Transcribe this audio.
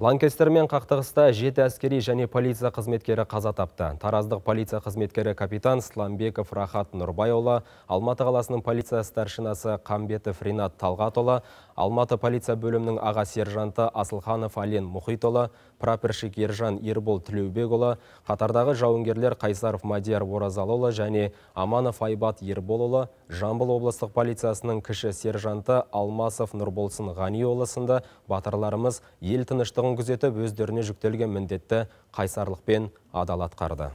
Ланкестермен қақтығыста жеті әскери және полиция қызметкері қаза тапты. Тараздық полиция қызметкері капитан Сламбеков Рахат Нұрбайұлы, Алматы қаласының полиция старшинасы Қамбетов Ринат Талғатұлы, Алматы полиция бөлімінің аға сержанты Асылханов Ален Мұхитұлы, прапорщик Ержан Ербол Тілеубекұлы, қатардағы жауынгерлер Қайсаров Мадияр Оразалыұлы және Аманов Айбат Ерболұлы, Жамбыл облыстық полициясының кіші сержанты Алмасов Нұрболсын Ғаниұлы сынды батырларымыз ел тыныштығын күзетіп өздеріне жүктелген міндетті қайсарлықпен адал атқарды